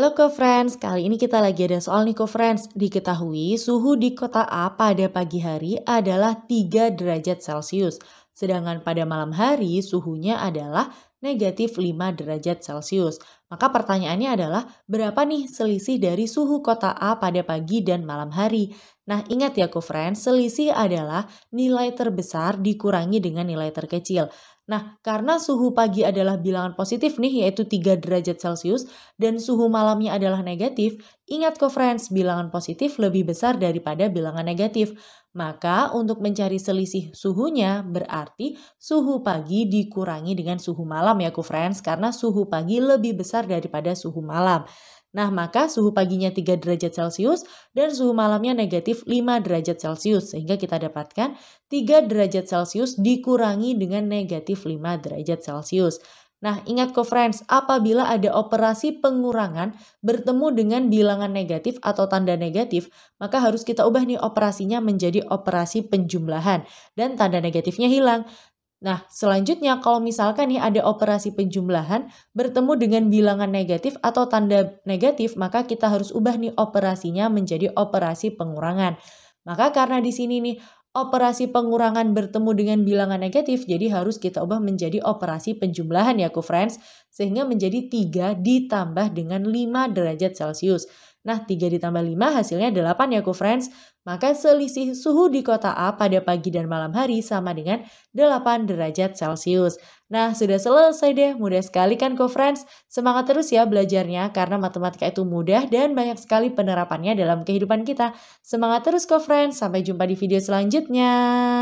Halo co-friends, kali ini kita lagi ada soal nih co-friends. Diketahui suhu di kota A pada pagi hari adalah 3 derajat Celcius, sedangkan pada malam hari suhunya adalah negatif 5 derajat Celcius. Maka pertanyaannya adalah, berapa nih selisih dari suhu kota A pada pagi dan malam hari? Nah ingat ya co-friends, selisih adalah nilai terbesar dikurangi dengan nilai terkecil. Nah, karena suhu pagi adalah bilangan positif nih, yaitu 3 derajat Celcius, dan suhu malamnya adalah negatif, ingat kok friends, bilangan positif lebih besar daripada bilangan negatif. Maka, untuk mencari selisih suhunya, berarti suhu pagi dikurangi dengan suhu malam ya, ku friends, karena suhu pagi lebih besar daripada suhu malam. Nah, maka suhu paginya 3 derajat Celcius dan suhu malamnya negatif 5 derajat Celcius, sehingga kita dapatkan 3 derajat Celcius dikurangi dengan negatif 5 derajat Celcius. Nah, ingat ko friends, apabila ada operasi pengurangan bertemu dengan bilangan negatif atau tanda negatif, maka harus kita ubah nih operasinya menjadi operasi penjumlahan dan tanda negatifnya hilang. Nah, selanjutnya kalau misalkan nih ada operasi penjumlahan bertemu dengan bilangan negatif atau tanda negatif, maka kita harus ubah nih operasinya menjadi operasi pengurangan. Maka karena di sini nih operasi pengurangan bertemu dengan bilangan negatif, jadi harus kita ubah menjadi operasi penjumlahan ya, ku friends, sehingga menjadi 3 ditambah dengan 5 derajat Celcius. Nah, 3 ditambah 5 hasilnya 8 ya, co-friends. Maka selisih suhu di kota A pada pagi dan malam hari sama dengan 8 derajat Celcius. Nah, sudah selesai deh. Mudah sekali kan, co-friends? Semangat terus ya belajarnya, karena matematika itu mudah dan banyak sekali penerapannya dalam kehidupan kita. Semangat terus, co-friends. Sampai jumpa di video selanjutnya.